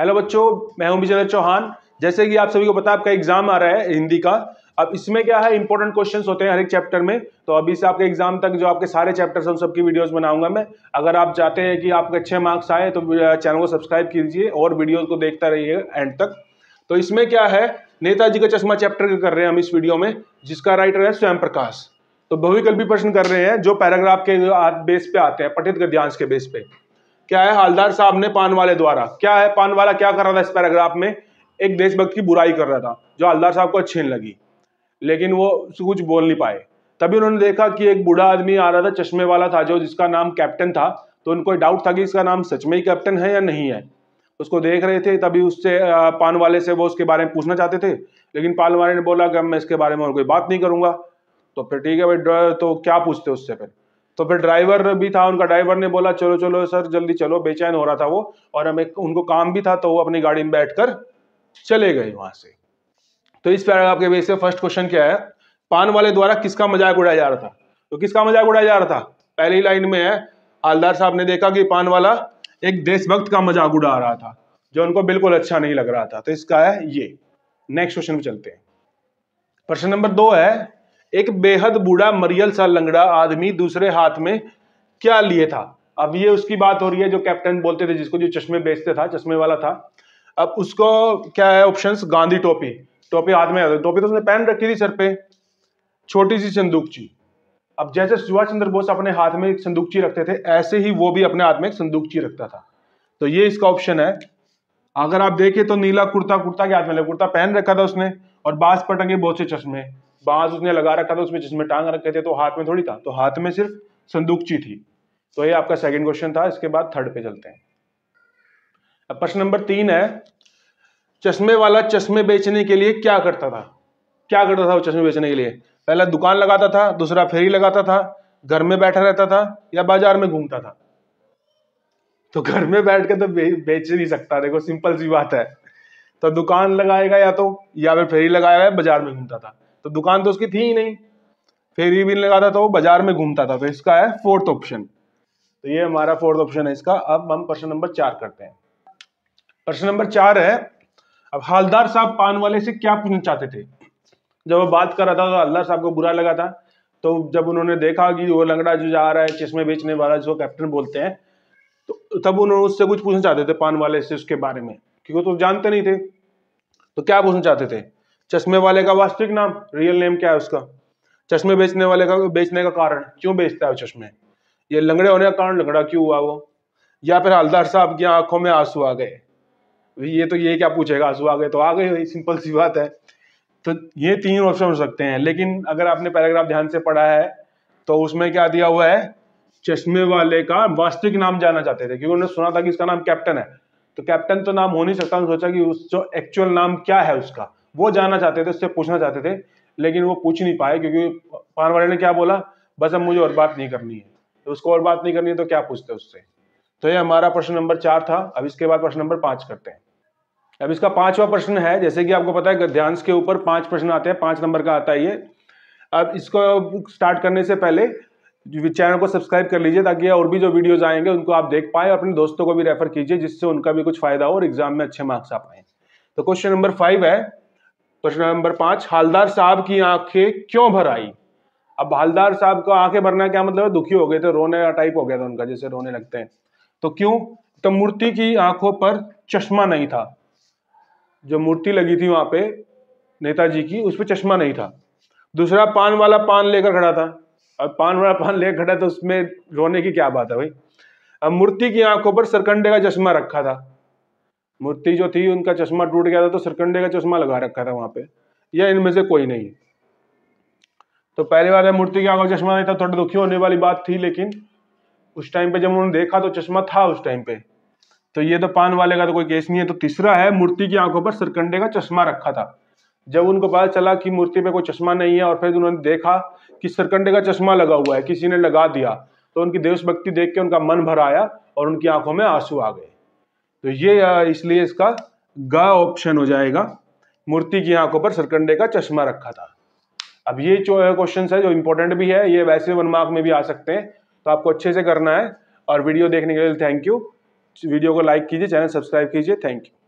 hello बच्चों मैं हूं विजय चौहान जैसे कि आप सभी को पता आपका एग्जाम आ रहा है हिंदी का अब इसमें क्या है इंपॉर्टेंट क्वेश्चंस होते हैं हर एक चैप्टर में तो अभी से आपके एग्जाम तक जो आपके सारे चैप्टर्स हैं सबकी वीडियोस बनाऊंगा मैं अगर आप चाहते हैं कि आपके अच्छे मार्क्स आए तो चैनल को सब्सक्राइब कीजिए और वीडियोज को देखता रहिए एंड तक तो इसमें क्या है नेताजी का चश्मा चैप्टर कर रहे हैं हम इस वीडियो में जिसका राइटर है स्वयं प्रकाश तो बहुविकल्पी प्रश्न कर रहे हैं जो पैराग्राफ के बेस पे आते हैं पठित गद्यांश के बेस पे क्या है हालदार साहब ने पानवाले द्वारा क्या है पानवाला क्या कर रहा था इस पैराग्राफ में एक देशभक्त की बुराई कर रहा था जो हालदार साहब को अच्छी नहीं लगी लेकिन वो कुछ बोल नहीं पाए तभी उन्होंने देखा कि एक बूढ़ा आदमी आ रहा था चश्मे वाला था जो जिसका नाम कैप्टन था तो उनको डाउट था कि इसका नाम सच में ही कैप्टन है या नहीं है उसको देख रहे थे तभी उससे पान वाले से वो उसके बारे में पूछना चाहते थे लेकिन पान वाले ने बोला कि मैं इसके बारे में और कोई बात नहीं करूंगा तो फिर ठीक है भाई तो क्या पूछते उससे फिर तो फिर ड्राइवर भी था उनका ड्राइवर ने बोला चलो चलो सर जल्दी चलो बेचैन हो रहा था वो और हमें उनको काम भी था तो वो अपनी गाड़ी में बैठकर चले गए वहां से तो इस पैराग्राफ के बेस से फर्स्ट क्वेश्चन क्या है पान वाले द्वारा किसका मजाक उड़ाया जा रहा था तो किसका मजाक उड़ाया जा रहा था पहली लाइन में है हालदार साहब ने देखा कि पान वाला एक देशभक्त का मजाक उड़ा रहा था जो उनको बिल्कुल अच्छा नहीं लग रहा था तो इसका है ये नेक्स्ट क्वेश्चन में चलते हैं प्रश्न नंबर दो है एक बेहद बूढ़ा मरियल सा लंगड़ा आदमी दूसरे हाथ में क्या लिए था अब ये उसकी बात हो रही है जो कैप्टन बोलते थे जिसको जो चश्मे बेचते था चश्मे वाला था अब उसको क्या है ऑप्शंस गांधी टोपी टोपी हाथ में टोपी तो उसने पहन रखी थी सर पे छोटी सी संदूकची अब जैसे सुभाष चंद्र बोस अपने हाथ में एक संदूकची रखते थे ऐसे ही वो भी अपने हाथ में एक संदूकची रखता था तो ये इसका ऑप्शन है अगर आप देखें तो नीला कुर्ता कुर्ता के हाथ में कुर्ता पहन रखा था उसने और बास पटंगे बहुत से चश्मे बांस उसने लगा रखा था उसमें जिसमें टांग रखे थे तो हाथ में थोड़ी था तो हाथ में सिर्फ संदूकची थी तो ये आपका सेकेंड क्वेश्चन था इसके बाद थर्ड पे चलते हैं अब प्रश्न नंबर तीन है चश्मे वाला चश्मे बेचने के लिए क्या करता था क्या करता था वो चश्मे बेचने के लिए पहला दुकान लगाता था दूसरा फेरी लगाता था घर में बैठा रहता था या बाजार में घूमता था तो घर में बैठ के तो बे, बेच नहीं सकता देखो सिंपल सी बात है तो दुकान लगाएगा या तो या फिर फेरी लगाएगा बाजार में घूमता था तो दुकान तो उसकी थी ही नहीं फेरी भी लगाता था तो वो बाजार में घूमता था तो इसका है फोर्थ ऑप्शन तो ये हमारा फोर्थ ऑप्शन है इसका अब हम प्रश्न नंबर चार करते हैं प्रश्न नंबर चार है अब हालदार साहब पान वाले से क्या पूछना चाहते थे जब वो बात कर रहा था तो हालदार साहब को बुरा लगा था तो जब उन्होंने देखा कि वो लंगड़ा जो जा रहा है चश्मे बेचने वाला जिसको कैप्टन बोलते हैं तो तब उन्होंने उससे कुछ पूछना चाहते थे पान वाले से उसके बारे में क्योंकि तो जानते नहीं थे तो क्या पूछना चाहते थे चश्मे वाले का वास्तविक नाम रियल नेम क्या है उसका चश्मे बेचने वाले का बेचने का कारण क्यों बेचता है वो चश्मे ये लंगड़े होने का कारण लंगड़ा क्यों हुआ वो या फिर हलदार साहब की आंखों में आंसू आ गए ये तो ये क्या पूछेगा आंसू आ गए तो आ गए सिंपल सी बात है तो ये तीन ऑप्शन हो सकते हैं लेकिन अगर आपने पैराग्राफ ध्यान से पढ़ा है तो उसमें क्या दिया हुआ है चश्मे वाले का वास्तविक नाम जाना चाहते थे क्योंकि उन्होंने सुना था कि इसका नाम कैप्टन है तो कैप्टन तो नाम हो नहीं सकता सोचा कि उस जो एक्चुअल नाम क्या है उसका वो जानना चाहते थे उससे पूछना चाहते थे लेकिन वो पूछ नहीं पाए क्योंकि पान वाले ने क्या बोला बस अब मुझे और बात नहीं करनी है तो उसको और बात नहीं करनी है तो क्या पूछते उससे तो ये हमारा प्रश्न नंबर चार था अब इसके बाद प्रश्न नंबर पांच करते हैं अब इसका पांचवा प्रश्न है जैसे कि आपको पता है गध्यांश के ऊपर पांच प्रश्न आते हैं पांच नंबर का आता है ये अब इसको स्टार्ट करने से पहले चैनल को सब्सक्राइब कर लीजिए ताकि और भी जो वीडियोज आएंगे उनको आप देख पाए और अपने दोस्तों को भी रेफर कीजिए जिससे उनका भी कुछ फायदा हो और एग्जाम में अच्छे मार्क्स आ पाए तो क्वेश्चन नंबर फाइव है प्रश्न नंबर पांच हालदार साहब की आंखें क्यों भर आई अब हालदार साहब को आंखें भरना क्या मतलब है दुखी हो गए थे रोने का टाइप हो गया था उनका जैसे रोने लगते हैं तो क्यों तो मूर्ति की आंखों पर चश्मा नहीं था जो मूर्ति लगी थी वहां पे नेताजी की उस पर चश्मा नहीं था दूसरा पान वाला पान लेकर खड़ा था अब पान वाला पान लेकर खड़ा तो उसमें रोने की क्या बात है भाई अब मूर्ति की आंखों पर सरकंडे का चश्मा रखा था मूर्ति जो थी उनका चश्मा टूट गया था तो सरकंडे का चश्मा लगा रखा था वहां पे या इनमें से कोई नहीं तो पहली बार जब मूर्ति के आगे चश्मा नहीं था तो थोड़ा दुखी होने वाली बात थी लेकिन उस टाइम पे जब उन्होंने देखा तो चश्मा था उस टाइम पे तो ये तो पान वाले का तो कोई केस नहीं है तो तीसरा है मूर्ति की आंखों पर सरकंडे का चश्मा रखा था जब उनको पता चला कि मूर्ति पे कोई चश्मा नहीं है और फिर उन्होंने देखा कि सरकंडे का चश्मा लगा हुआ है किसी ने लगा दिया तो उनकी देशभक्ति देख के उनका मन भर आया और उनकी आंखों में आंसू आ गए तो ये इसलिए इसका गा ऑप्शन हो जाएगा मूर्ति की आंखों पर सरकंडे का चश्मा रखा था अब ये जो क्वेश्चन है जो इंपॉर्टेंट भी है ये वैसे वन मार्क में भी आ सकते हैं तो आपको अच्छे से करना है और वीडियो देखने के लिए थैंक यू वीडियो को लाइक कीजिए चैनल सब्सक्राइब कीजिए थैंक यू